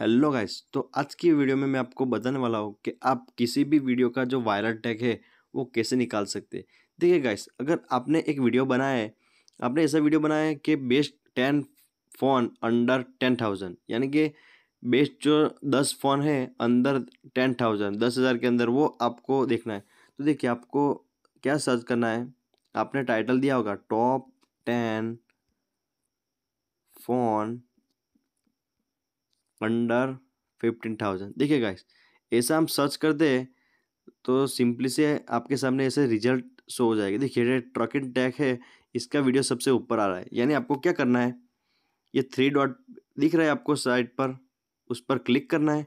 hello guys तो आज की वीडियो में मैं आपको बताने वाला हूँ कि आप किसी भी वीडियो का जो वायरल टैग है वो कैसे निकाल सकते देखिए गाइस अगर आपने एक वीडियो बनाया है आपने ऐसा वीडियो बनाया है कि best ten phone under ten thousand यानी कि बेस्ट जो दस फ़ोन है अंदर टेन थाउजेंड दस हज़ार के अंदर वो आपको देखना है तो देखिए आपको क्या सर्च करना है आपने टाइटल दिया होगा top ten phone under fifteen thousand देखिए गाइस ऐसा हम सर्च कर दे तो सिंपली से आपके सामने ऐसे रिजल्ट शो हो जाएगा देखिए ये ट्रकिन टैग है इसका वीडियो सबसे ऊपर आ रहा है यानी आपको क्या करना है ये थ्री डॉट दिख रहा है आपको साइट पर उस पर क्लिक करना है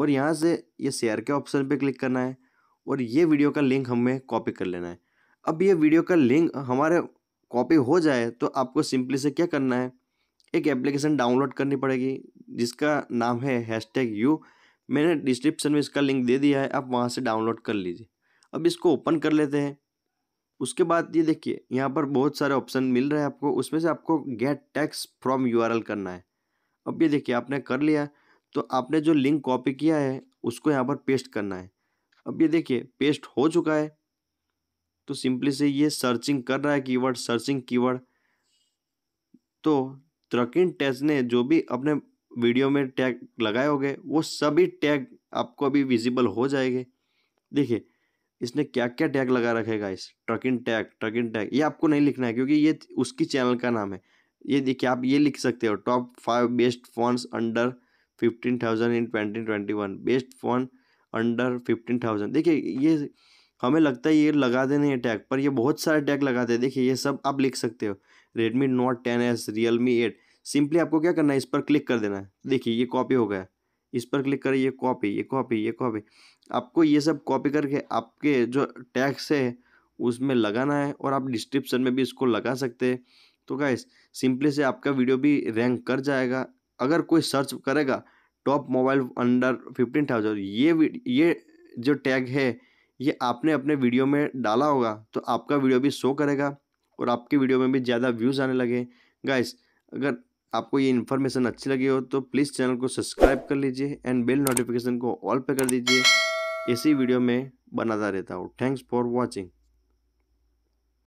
और यहाँ से ये शेयर के ऑप्शन पर क्लिक करना है और ये वीडियो का लिंक हमें कॉपी कर लेना है अब ये वीडियो का लिंक हमारे कॉपी हो जाए तो आपको सिंपली से क्या करना है एक एप्लीकेशन डाउनलोड करनी पड़ेगी जिसका नाम है हैश टैग यू मैंने डिस्क्रिप्शन में इसका लिंक दे दिया है आप वहाँ से डाउनलोड कर लीजिए अब इसको ओपन कर लेते हैं उसके बाद ये देखिए यहाँ पर बहुत सारे ऑप्शन मिल रहे हैं आपको उसमें से आपको गेट टैक्स फ्रॉम यू करना है अब ये देखिए आपने कर लिया तो आपने जो लिंक कॉपी किया है उसको यहाँ पर पेस्ट करना है अब ये देखिए पेस्ट हो चुका है तो सिंपली से ये सर्चिंग कर रहा है कीवर्ड सर्चिंग कीवर्ड तो त्रकिन टैग्स ने जो भी अपने वीडियो में टैग लगाए होंगे वो सभी टैग आपको अभी विजिबल हो जाएंगे देखिए इसने क्या क्या टैग लगा रखेगा इस ट्रकिन टैग ट्रकिन टैग ये आपको नहीं लिखना है क्योंकि ये उसकी चैनल का नाम है ये देखिए आप ये लिख सकते हो top five best phones under fifteen thousand in twenty twenty one best phone under fifteen thousand देखिए ये हमें लगता है ये लगा देना है टैग पर ये बहुत सारे टैग लगाते हैं देखिए ये सब आप लिख सकते हो Redmi Note ten S Realme eight simply आपको क्या करना है इस पर क्लिक कर देना है देखिए ये कॉपी हो गया इस पर क्लिक करें ये कॉपी ये कॉपी ये कॉपी आपको ये सब कॉपी करके आपके जो टैक्स है उसमें लगाना है और आप डिस्क्रिप्शन में भी इसको लगा सकते हैं तो क्या सिंपली से आपका वीडियो भी रैंक कर जाएगा अगर कोई सर्च करेगा top mobile under fifteen thousand ये ये जो टैग है ये आपने अपने वीडियो में डाला होगा तो आपका वीडियो भी शो करेगा और आपके वीडियो में भी ज़्यादा व्यूज़ आने लगे गाइस अगर आपको ये इन्फॉर्मेशन अच्छी लगी हो तो प्लीज़ चैनल को सब्सक्राइब कर लीजिए एंड बेल नोटिफिकेशन को ऑल पे कर दीजिए ऐसी वीडियो में बनाता रहता हूँ थैंक्स फॉर वॉचिंग